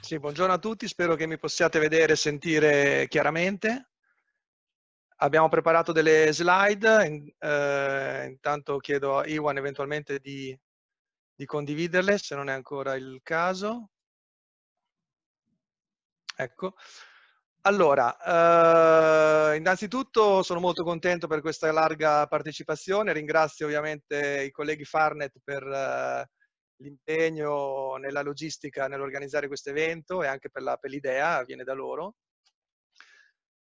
Sì, buongiorno a tutti, spero che mi possiate vedere e sentire chiaramente. Abbiamo preparato delle slide, in, eh, intanto chiedo a Iwan eventualmente di, di condividerle se non è ancora il caso. Ecco. Allora, eh, innanzitutto sono molto contento per questa larga partecipazione, ringrazio ovviamente i colleghi Farnet per... Eh, l'impegno nella logistica nell'organizzare questo evento e anche per, la, per l'idea, viene da loro.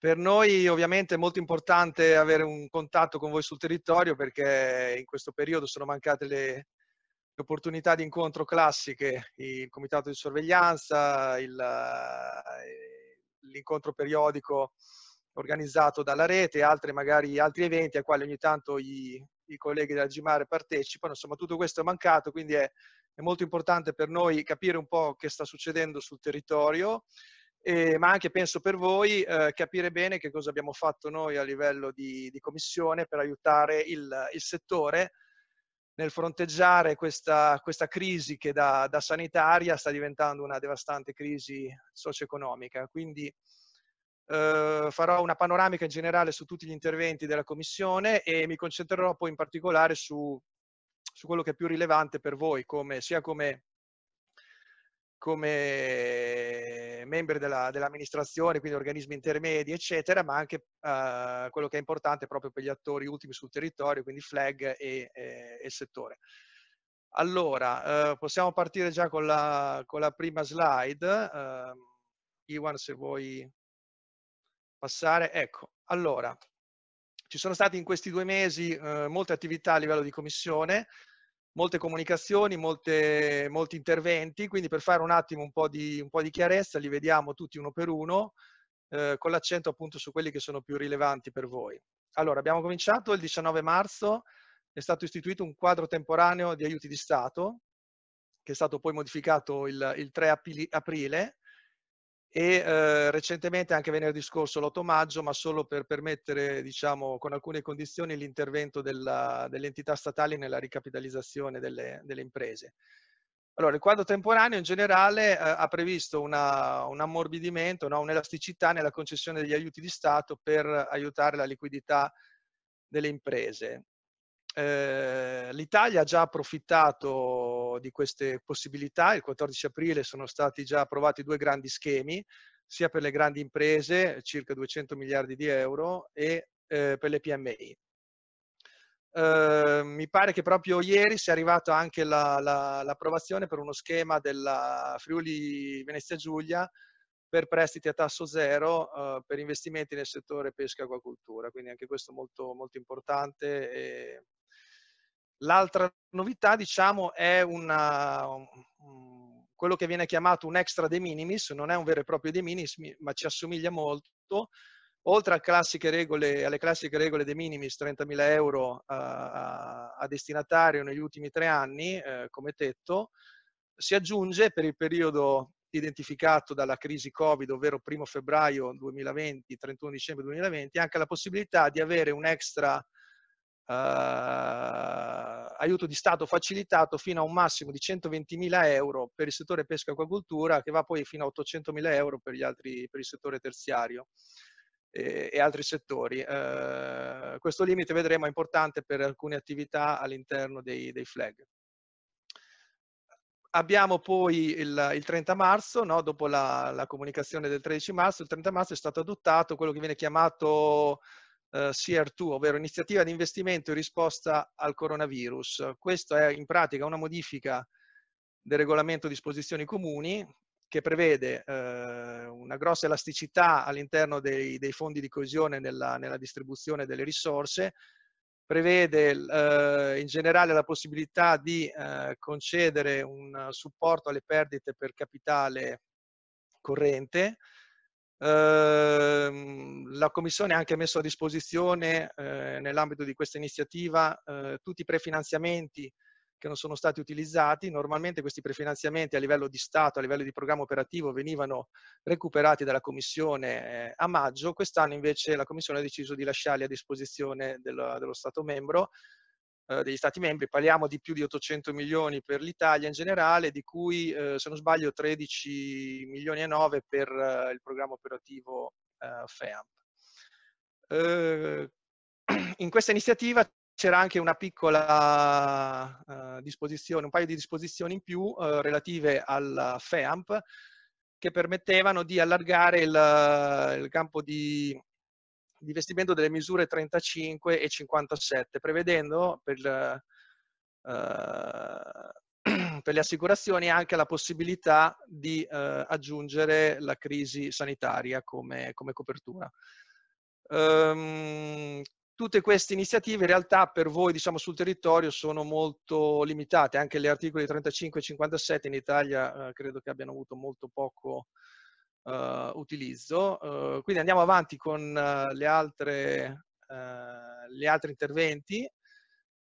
Per noi ovviamente è molto importante avere un contatto con voi sul territorio perché in questo periodo sono mancate le, opportunità di incontro classiche, il comitato di sorveglianza, il, eh, l'incontro periodico organizzato dalla rete e altri, magari, altri eventi a quali ogni tanto i, i colleghi della Gimare partecipano. Insomma, tutto questo è mancato, quindi è è molto importante per noi capire un po' che sta succedendo sul territorio, eh, ma anche penso per voi eh, capire bene che cosa abbiamo fatto noi a livello di, di commissione per aiutare il, il settore nel fronteggiare questa, questa crisi che da, da, sanitaria sta diventando una devastante crisi socio-economica. Quindi eh, farò una panoramica in generale su tutti gli interventi della Commissione e mi concentrerò poi in particolare su su quello che è più rilevante per voi, come, sia come, come membri della, dell'amministrazione, quindi organismi intermedi, eccetera, ma anche eh, quello che è importante proprio per gli attori ultimi sul territorio, quindi flag e, e, e settore. Allora, eh, possiamo partire già con la, con la prima slide. Eh, Iwan, se vuoi passare. Ecco, allora, ci sono stati in questi due mesi eh, molte attività a livello di commissione, molte comunicazioni, molte, molti interventi, quindi per fare un attimo un po' di, un po di chiarezza li vediamo tutti uno per uno, eh, con l'accento appunto su quelli che sono più rilevanti per voi. Allora, abbiamo cominciato il 19 marzo, è stato istituito un quadro temporaneo di aiuti di Stato, che è stato poi modificato il, il 3 aprile, e eh, recentemente anche venerdì scorso l'8 maggio, ma solo per permettere, diciamo, con alcune condizioni l'intervento delle entità statali nella ricapitalizzazione delle, delle, imprese. Allora, il quadro temporaneo in generale eh, ha previsto una, un ammorbidimento, no? un'elasticità nella concessione degli aiuti di Stato per aiutare la liquidità delle imprese. Ehm, L'Italia ha già approfittato di queste possibilità, il 14 aprile sono stati già approvati due grandi schemi, sia per le grandi imprese, circa 200 miliardi di euro, e eh, per le PMI. Eh, mi pare che proprio ieri sia arrivata anche l'approvazione la, la, per uno schema della Friuli Venezia Giulia per prestiti a tasso zero eh, per investimenti nel settore pesca e acquacultura, quindi anche questo molto, molto importante e L'altra novità, diciamo, è una, quello che viene chiamato un extra de minimis, non è un vero e proprio de minimis, ma ci assomiglia molto. Oltre classiche regole, alle classiche regole de minimis, 30.000 euro a, a destinatario negli ultimi tre anni eh, come tetto, si aggiunge per il periodo identificato dalla crisi Covid, ovvero 1 febbraio 2020, 31 dicembre 2020, anche la possibilità di avere un extra Ehm, aiuto di Stato facilitato fino a un massimo di 120.000 euro per il settore pesca e acquacultura, che va poi fino a 800.000 euro per, altri, per il settore terziario e, eh, e altri settori. Eh, questo limite vedremo è importante per alcune attività all'interno dei, dei flag. Abbiamo poi il, il 30 marzo, no? dopo la, la comunicazione del 13 marzo, il 30 marzo è stato adottato quello che viene chiamato eh, CR2, ovvero iniziativa di investimento in risposta al coronavirus. Questo è in pratica una modifica del regolamento disposizioni comuni che prevede eh, una grossa elasticità all'interno dei, dei, fondi di coesione nella, nella distribuzione delle risorse, prevede eh, in generale la possibilità di eh, concedere un supporto alle perdite per capitale corrente, Ehm, la Commissione ha anche messo a disposizione, eh, nell'ambito di questa iniziativa, eh, tutti i prefinanziamenti che non sono stati utilizzati. Normalmente questi prefinanziamenti a livello di Stato, a livello di programma operativo, venivano recuperati dalla Commissione eh, a maggio. Quest'anno invece la Commissione ha deciso di lasciarli a disposizione dello, dello Stato membro eh, degli Stati membri, parliamo di più di 800 milioni per l'Italia in generale, di cui eh, se non sbaglio 13 milioni e 9 per eh, il programma operativo eh, FEAMP. Eh, in questa iniziativa c'era anche una piccola eh, disposizione, un paio di disposizioni in più relative al FEAMP che permettevano di allargare il, il campo di l'investimento delle misure 35 e 57, prevedendo per, eh, per, le assicurazioni anche la possibilità di eh, aggiungere la crisi sanitaria come, come copertura. Um, tutte queste iniziative in realtà per voi diciamo, sul territorio sono molto limitate, anche gli articoli 35 e 57 in Italia eh, credo che abbiano avuto molto poco eh, utilizzo. Eh, quindi andiamo avanti con eh, le altre, gli altri interventi.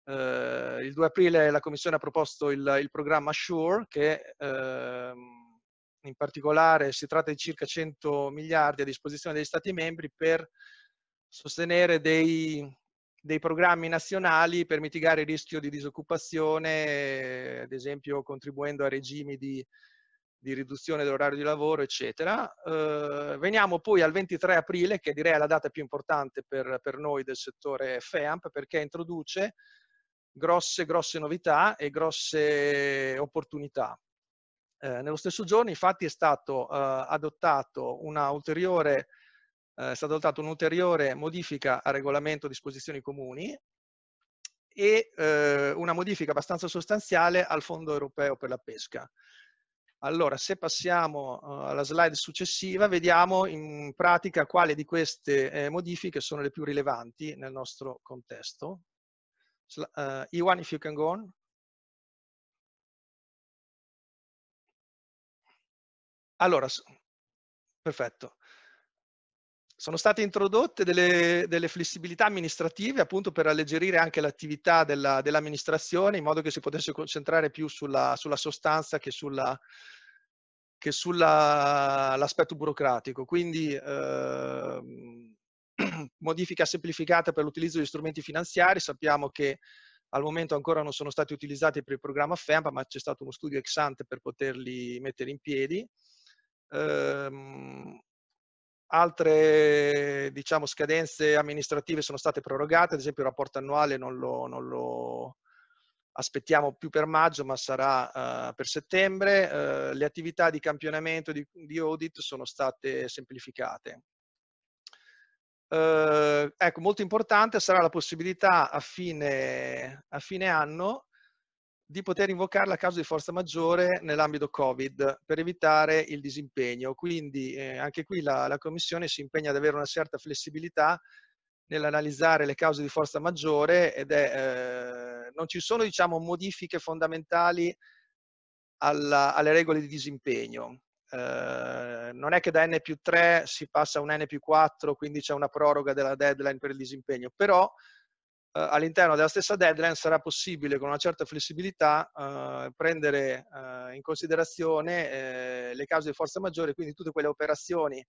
il 2 aprile la Commissione ha proposto il, il programma SURE che ehm, in particolare si tratta di circa 100 miliardi a disposizione degli Stati membri per sostenere dei, dei, programmi nazionali per mitigare il rischio di disoccupazione, ad esempio contribuendo a regimi di di riduzione dell'orario di lavoro, eccetera. Eh, veniamo poi al 23 aprile, che direi è la data più importante per, per noi del settore FEAMP, perché introduce grosse, grosse novità e grosse opportunità. Eh, nello stesso giorno, infatti, è stato eh, adottato una ulteriore è stata adottata un'ulteriore modifica al regolamento disposizioni comuni e eh, una modifica abbastanza sostanziale al Fondo europeo per la pesca. Allora, se passiamo eh, alla slide successiva, vediamo in pratica quali di queste eh, modifiche sono le più rilevanti nel nostro contesto. Eh, Iwan, if you can go on. Allora, perfetto. Sono state introdotte delle, delle flessibilità amministrative appunto per alleggerire anche l'attività dell'amministrazione dell in modo che si potesse concentrare più sulla, sulla sostanza che sulla, che sull'aspetto burocratico. Quindi eh, modifica semplificata per l'utilizzo di strumenti finanziari, sappiamo che al momento ancora non sono stati utilizzati per il programma FEMPA, ma c'è stato uno studio ex ante per poterli mettere in piedi. Eh, Altre diciamo, scadenze amministrative sono state prorogate, ad esempio il rapporto annuale non lo, non lo aspettiamo più per maggio ma sarà uh, per settembre. Uh, le attività di campionamento di, di audit sono state semplificate. Uh, ecco, molto importante sarà la possibilità a fine, a fine anno di poter invocarla a caso di forza maggiore nell'ambito Covid per evitare il disimpegno. Quindi eh, anche qui la, la, Commissione si impegna ad avere una certa flessibilità nell'analizzare le cause di forza maggiore ed è, eh, non ci sono diciamo, modifiche fondamentali alla, alle regole di disimpegno. Eh, non è che da N più 3 si passa a un N più 4, quindi c'è una proroga della deadline per il disimpegno, però eh, all'interno della stessa deadline sarà possibile con una certa flessibilità eh, prendere eh, in considerazione eh, le cause di forza maggiore, quindi tutte quelle operazioni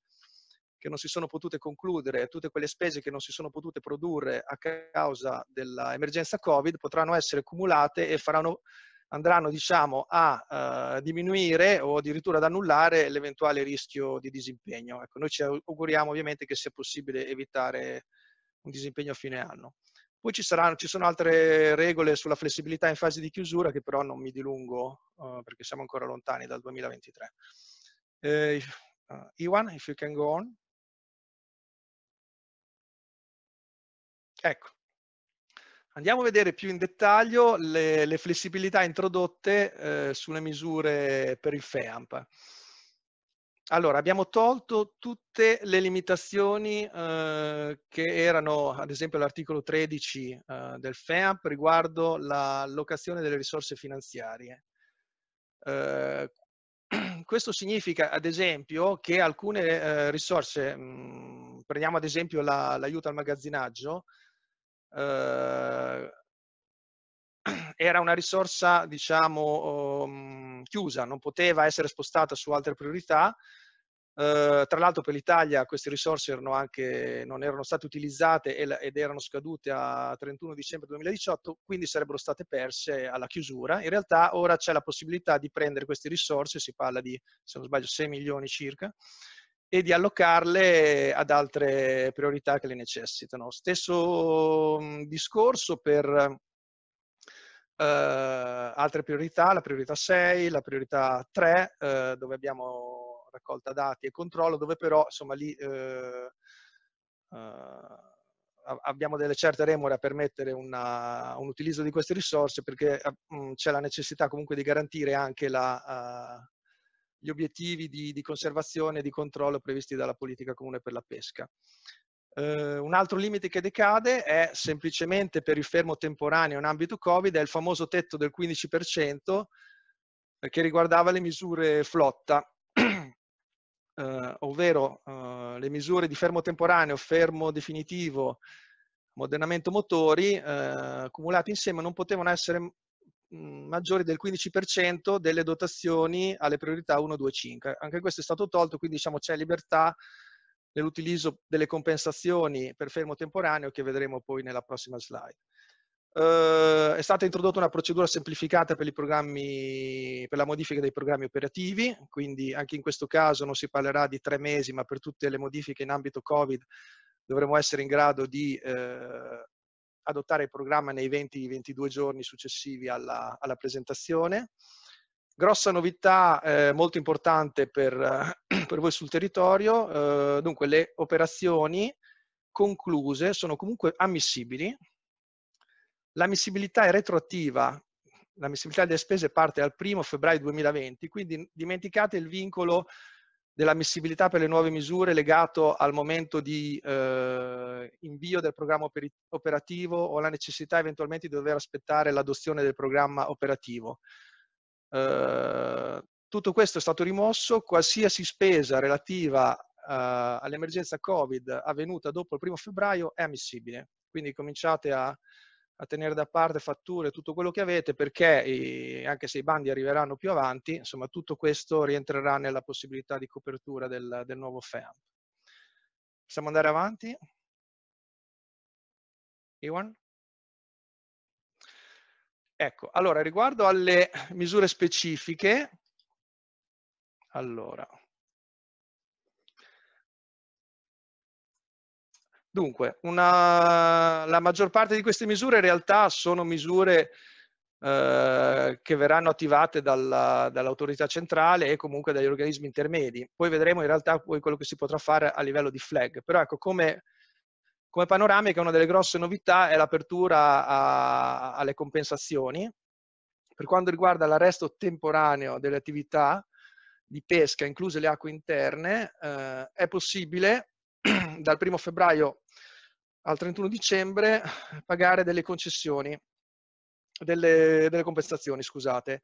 che non si sono potute concludere, tutte quelle spese che non si sono potute produrre a causa dell'emergenza Covid potranno essere accumulate e faranno, andranno diciamo, a eh, diminuire o addirittura ad annullare l'eventuale rischio di disimpegno. Ecco, noi ci auguriamo ovviamente che sia possibile evitare un disimpegno a fine anno. Poi ci, saranno, ci sono altre regole sulla flessibilità in fase di chiusura che però non mi dilungo uh, perché siamo ancora lontani dal 2023. Uh, eh, eh, Iwan, if you can go on. Ecco. Andiamo a vedere più in dettaglio le, le flessibilità introdotte eh, sulle misure per il FEAMP. Allora, abbiamo tolto tutte le limitazioni eh, che erano, ad esempio, l'articolo 13 eh, del FEAMP riguardo la locazione delle risorse finanziarie. Eh, questo significa, ad esempio, che alcune eh, risorse, mh, mm, prendiamo ad esempio l'aiuto la, al magazzinaggio, eh, era una risorsa, diciamo, um, chiusa, non poteva essere spostata su altre priorità. Uh, tra l'altro per l'Italia queste risorse erano anche, non erano state utilizzate ed erano scadute a 31 dicembre 2018, quindi sarebbero state perse alla chiusura. In realtà ora c'è la possibilità di prendere queste risorse, si parla di, se non sbaglio, 6 milioni circa, e di allocarle ad altre priorità che le necessitano. Stesso uhm, discorso per Ehm, altre priorità, la priorità 6, la priorità 3, ehm, dove abbiamo raccolta dati e controllo, dove però insomma lì ehm, abbiamo delle certe remore a permettere una, un utilizzo di queste risorse perché eh, mh, c'è la necessità comunque di garantire anche la, uh, gli obiettivi di, di, conservazione e di controllo previsti dalla politica comune per la pesca. Uh, un altro limite che decade è semplicemente per il fermo temporaneo in ambito Covid, è il famoso tetto del 15% eh, che riguardava le misure flotta, uh, ovvero uh, le misure di fermo temporaneo, fermo definitivo, modernamento motori, accumulati insieme non potevano essere mm, maggiori del 15% delle dotazioni alle priorità 1, 2, 5. Anche questo è stato tolto, quindi diciamo c'è libertà nell'utilizzo delle compensazioni per fermo temporaneo che vedremo poi nella prossima slide. Uh, è stata introdotta una procedura semplificata per, per, la modifica dei programmi operativi, quindi anche in questo caso non si parlerà di tre mesi, ma per tutte le modifiche in ambito Covid dovremo essere in grado di uh, adottare il programma nei 20-22 giorni successivi alla, alla presentazione. Grossa novità, eh, molto importante per, per voi sul territorio, eh, dunque le operazioni concluse sono comunque ammissibili. L'ammissibilità è retroattiva, l'ammissibilità delle spese parte dal 1 febbraio 2020, quindi dimenticate il vincolo dell'ammissibilità per le nuove misure legato al momento di eh, invio del programma operativo o alla necessità eventualmente di dover aspettare l'adozione del programma operativo. Eh, tutto questo è stato rimosso, qualsiasi spesa relativa uh, all'emergenza Covid avvenuta dopo il primo febbraio è ammissibile. Quindi cominciate a, a tenere da parte fatture, tutto quello che avete, perché i, anche se i bandi arriveranno più avanti, insomma tutto questo rientrerà nella possibilità di copertura del, del nuovo FEAM. Possiamo andare avanti? Iwan? Ecco, allora riguardo alle misure specifiche, allora. Dunque, una, la maggior parte di queste misure in realtà sono misure eh, che verranno attivate dall'autorità centrale e comunque dagli organismi intermedi. Poi vedremo in realtà poi quello che si potrà fare a livello di flag. Però ecco, come, come panoramica una delle grosse novità è l'apertura alle compensazioni. Per quanto riguarda l'arresto temporaneo delle attività, di pesca, incluse le acque interne, eh, è possibile dal 1 febbraio al 31 dicembre pagare delle concessioni, delle, delle compensazioni, scusate.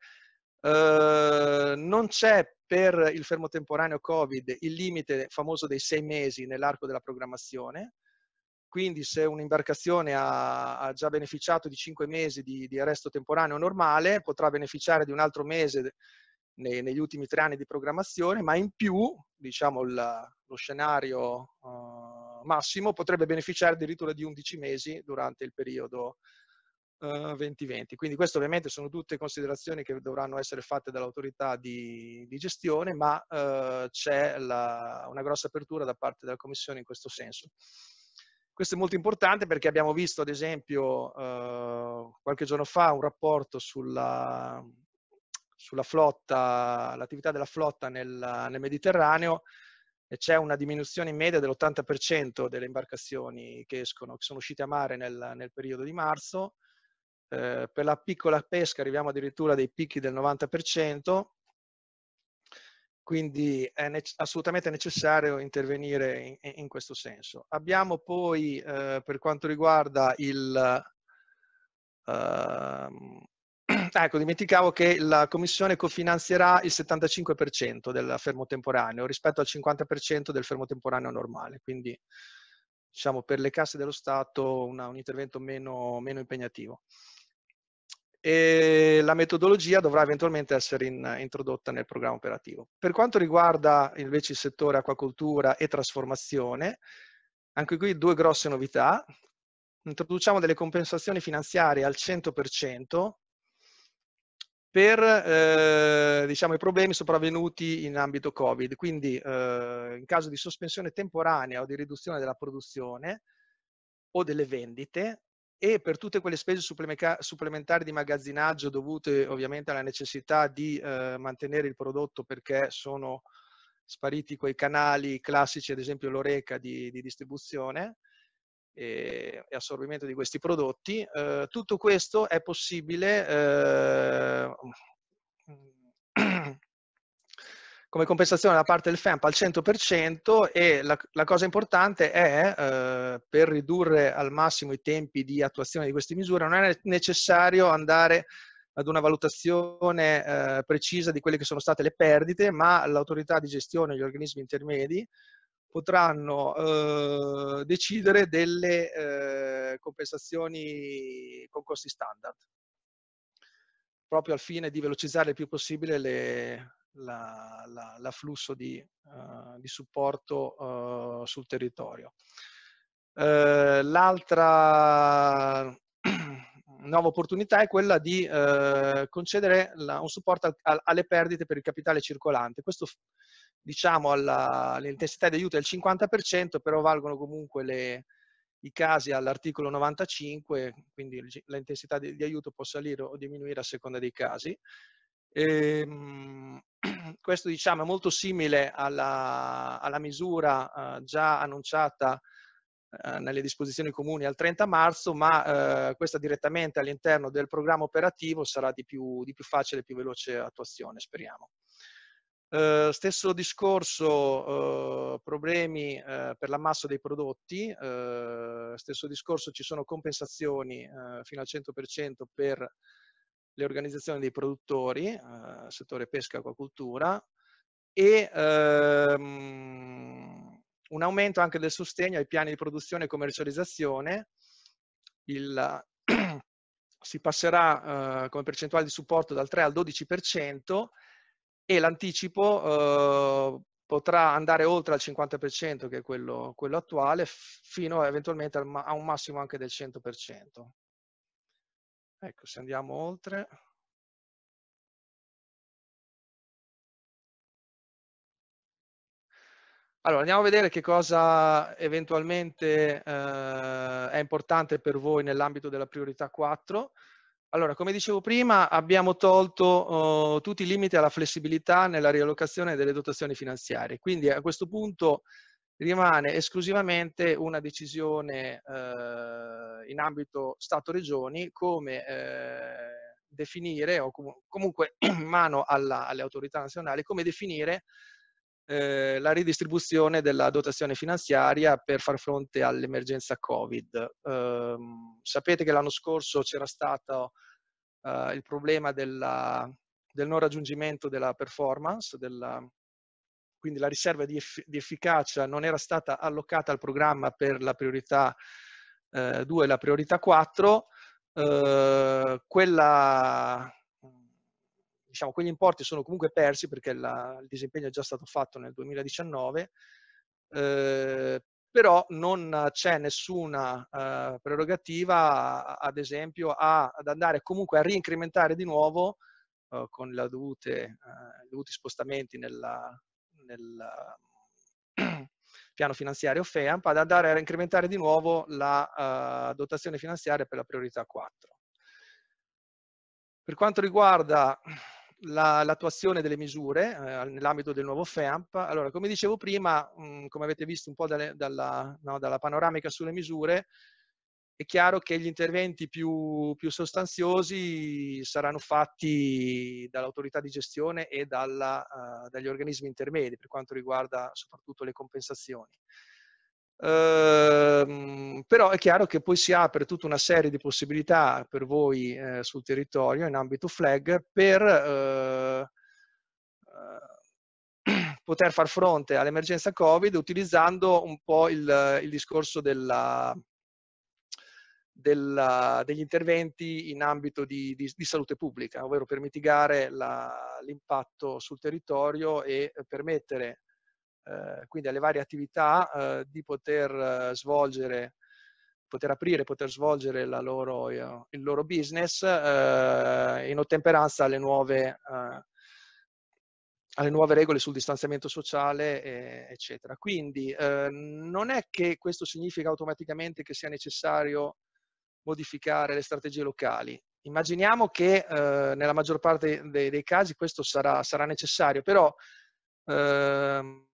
Eh, non c'è per il fermo temporaneo Covid il limite famoso dei sei mesi nell'arco della programmazione, quindi se un'imbarcazione ha, ha, già beneficiato di cinque mesi di, di arresto temporaneo normale, potrà beneficiare di un altro mese nei, negli ultimi tre anni di programmazione, ma in più, diciamo, la, lo scenario uh, massimo potrebbe beneficiare addirittura di 11 mesi durante il periodo uh, eh, 2020. Quindi queste ovviamente sono tutte considerazioni che dovranno essere fatte dall'autorità di, di, gestione, ma uh, c'è una grossa apertura da parte della Commissione in questo senso. Questo è molto importante perché abbiamo visto, ad esempio, qualche giorno fa un rapporto sulla, sulla flotta, l'attività della flotta nel, nel Mediterraneo c'è una diminuzione in media dell'80% delle imbarcazioni che escono, che sono uscite a mare nel, nel periodo di marzo. Eh, per la piccola pesca arriviamo addirittura a dei picchi del 90%, quindi è ne assolutamente necessario intervenire in, in, questo senso. Abbiamo poi, eh, per quanto riguarda il, eh, ecco, dimenticavo che la Commissione cofinanzierà il 75% del fermo temporaneo rispetto al 50% del fermo temporaneo normale, quindi diciamo per le casse dello Stato una, un intervento meno, meno impegnativo. E la metodologia dovrà eventualmente essere in, introdotta nel programma operativo. Per quanto riguarda invece il settore acquacoltura e trasformazione, anche qui due grosse novità. Introduciamo delle compensazioni finanziarie al 100% per eh, diciamo, i problemi sopravvenuti in ambito Covid. Quindi eh, in caso di sospensione temporanea o di riduzione della produzione o delle vendite e per tutte quelle spese supplementari di magazzinaggio dovute ovviamente alla necessità di eh, mantenere il prodotto perché sono spariti quei canali classici, ad esempio l'oreca di, di distribuzione, e, e assorbimento di questi prodotti. Eh, tutto questo è possibile eh, come compensazione da parte del FEMP al 100% e la, la, cosa importante è eh, per ridurre al massimo i tempi di attuazione di queste misure non è necessario andare ad una valutazione eh, precisa di quelle che sono state le perdite, ma l'autorità di gestione e gli organismi intermedi potranno eh, decidere delle eh, compensazioni con costi standard, proprio al fine di velocizzare il più possibile l'afflusso di, uh, di, supporto uh, sul territorio. Uh, L'altra nuova opportunità è quella di uhm, concedere la, un supporto al, al, alle perdite per il capitale circolante. Questo diciamo alla, l'intensità di aiuto è del 50%, però valgono comunque le, i casi all'articolo 95, quindi l'intensità di, di, aiuto può salire o diminuire a seconda dei casi. Ehm, questo diciamo, è molto simile alla, alla misura eh, già annunciata eh, nelle disposizioni comuni al 30 marzo, ma eh, questa direttamente all'interno del programma operativo sarà di più, di più facile e più veloce attuazione, speriamo. Uh, stesso discorso, uh, problemi uh, per l'ammasso dei prodotti, uhm, stesso discorso, ci sono compensazioni uhm, fino al 100% per le organizzazioni dei produttori, uhm, settore pesca e acquacultura, e um, un aumento anche del sostegno ai piani di produzione e commercializzazione. Il, si passerà come percentuale di supporto dal 3 al 12%, e l'anticipo eh, potrà andare oltre al 50% che è quello, quello attuale fino a, eventualmente a un massimo anche del 100%. Ecco, se andiamo oltre... Allora, andiamo a vedere che cosa eventualmente eh, è importante per voi nell'ambito della priorità 4. Allora, come dicevo prima, abbiamo tolto uh, tutti i limiti alla flessibilità nella riallocazione delle dotazioni finanziarie. Quindi a questo punto rimane esclusivamente una decisione uh, in ambito Stato-Regioni come uh, definire, o com comunque in mano alla, alle autorità nazionali, come definire eh, la ridistribuzione della dotazione finanziaria per far fronte all'emergenza Covid. Eh, sapete che l'anno scorso c'era stato eh, il problema della, del non raggiungimento della performance, della, quindi la riserva di, eff, di, efficacia non era stata allocata al programma per la priorità 2 eh, e la priorità 4. Eh, quella diciamo, quegli importi sono comunque persi perché la, il disimpegno è già stato fatto nel 2019, eh, però non c'è nessuna eh, prerogativa, ad esempio, a, ad andare comunque a rincrementare di nuovo eh, con eh, i dovuti spostamenti nella, nel piano finanziario FEAMP, ad andare a rincrementare di nuovo la uh, dotazione finanziaria per la priorità 4. Per quanto riguarda la, l'attuazione delle misure eh, nell'ambito del nuovo FEAMP. Allora, come dicevo prima, mh, come avete visto un po' dalle, dalla, no, dalla, panoramica sulle misure, è chiaro che gli interventi più, più sostanziosi saranno fatti dall'autorità di gestione e dalla, uh, dagli organismi intermedi per quanto riguarda soprattutto le compensazioni. Eh, però è chiaro che poi si apre tutta una serie di possibilità per voi eh, sul territorio in ambito flag per eh, eh poter far fronte all'emergenza Covid utilizzando un po' il, il discorso della, della, degli interventi in ambito di, di, di, salute pubblica, ovvero per mitigare l'impatto sul territorio e permettere eh, quindi alle varie attività eh, di poter eh, svolgere, poter aprire, poter svolgere loro, eh, il loro business in ottemperanza alle nuove, alle nuove, regole sul distanziamento sociale, e, eccetera. Quindi non è che questo significa automaticamente che sia necessario modificare le strategie locali. Immaginiamo che eh, nella maggior parte dei, dei casi questo sarà, sarà necessario, però eh,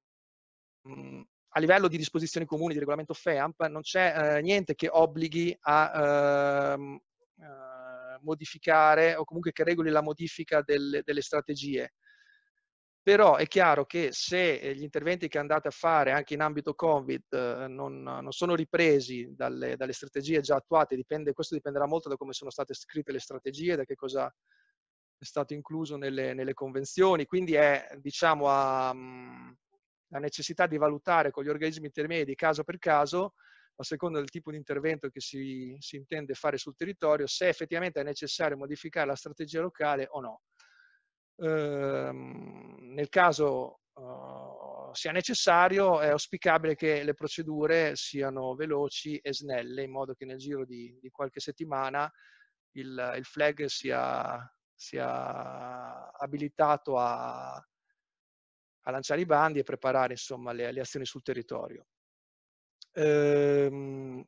mh, mhmm, a livello di disposizioni comuni di regolamento FEAMP non c'è eh, niente che obblighi a ehm, eh, modificare o comunque che regoli la modifica del, delle strategie. Però è chiaro che se eh, gli interventi che andate a fare anche in ambito Covid eh, non, non sono ripresi dalle, dalle, strategie già attuate, dipende, questo dipenderà molto da come sono state scritte le strategie, da che cosa è stato incluso nelle, nelle convenzioni, quindi è diciamo a, mhmm, la necessità di valutare con gli organismi intermedi caso per caso, a seconda del tipo di intervento che si, si intende fare sul territorio, se effettivamente è necessario modificare la strategia locale o no. Ehm, nel caso uh, sia necessario, è auspicabile che le procedure siano veloci e snelle, in modo che nel giro di, di qualche settimana il, il flag sia, sia abilitato a, a lanciare i bandi e preparare insomma, le, le azioni sul territorio. Ehm,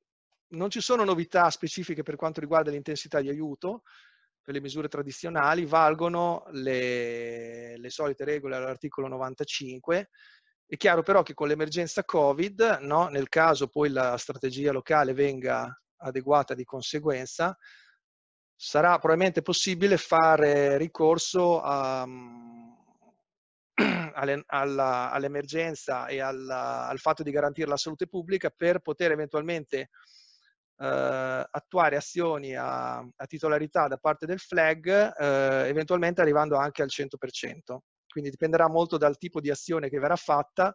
non ci sono novità specifiche per quanto riguarda l'intensità di aiuto, per le misure tradizionali valgono le, le solite regole all'articolo 95. È chiaro però che con l'emergenza Covid, no, nel caso poi la strategia locale venga adeguata di conseguenza, sarà probabilmente possibile fare ricorso a, all'emergenza e alla, al fatto di garantire la salute pubblica per poter eventualmente eh, attuare azioni a, a, titolarità da parte del flag, eh, eventualmente arrivando anche al 100%. Quindi dipenderà molto dal tipo di azione che verrà fatta,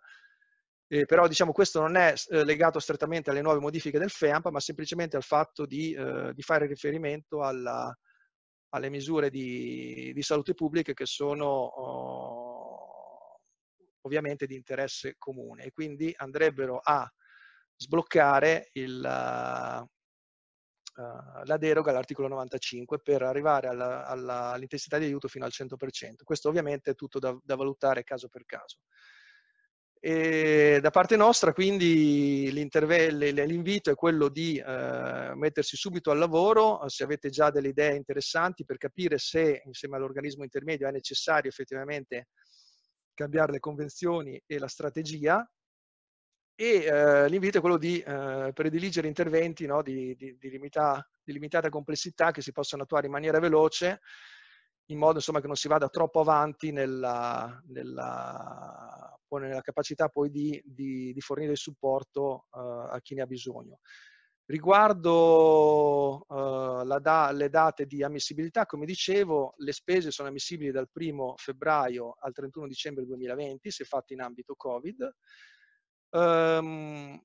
eh, però diciamo questo non è eh, legato strettamente alle nuove modifiche del FEAMP, ma semplicemente al fatto di, eh, di fare riferimento alla, alle misure di, di, salute pubblica che sono oh, ovviamente di interesse comune e quindi andrebbero a sbloccare il, uh, la deroga all'articolo 95 per arrivare all'intensità di aiuto fino al 100%. Questo ovviamente è tutto da, da valutare caso per caso. E da parte nostra quindi l'invito è quello di eh, mettersi subito al lavoro, eh, se avete già delle idee interessanti per capire se insieme all'organismo intermedio è necessario effettivamente cambiare le convenzioni e la strategia e eh, l'invito è quello di eh, prediligere interventi no, di, di, di, limita, di, limitata complessità che si possano attuare in maniera veloce, in modo insomma, che non si vada troppo avanti nella, nella, nella capacità poi di, fornire il supporto eh, a chi ne ha bisogno. Riguardo uh, da, le date di ammissibilità, come dicevo, le spese sono ammissibili dal 1 febbraio al 31 dicembre 2020, se fatte in ambito Covid. Um,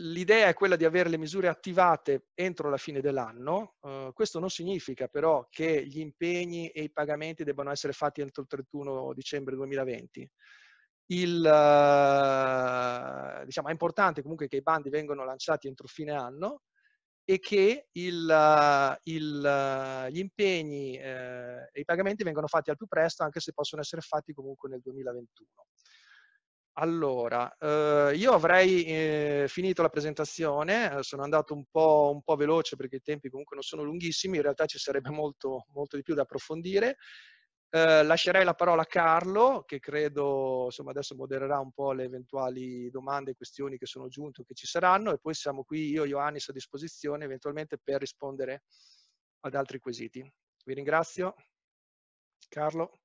L'idea è quella di avere le misure attivate entro la fine dell'anno. Uh, questo non significa però che gli impegni e i pagamenti debbano essere fatti entro il 31 dicembre 2020 il, eh, diciamo, è importante comunque che i bandi vengano lanciati entro fine anno e che il, eh, il, eh, gli impegni e i pagamenti vengano fatti al più presto, anche se possono essere fatti comunque nel 2021. Allora, io avrei finito la presentazione, sono andato un po', un po', veloce perché i tempi comunque non sono lunghissimi, in realtà ci sarebbe molto, molto di più da approfondire. Eh, lascerei la parola a Carlo, che credo insomma, adesso modererà un po' le eventuali domande e questioni che sono giunte o che ci saranno, e poi siamo qui io e Ioannis a disposizione eventualmente per rispondere ad altri quesiti. Vi ringrazio. Carlo.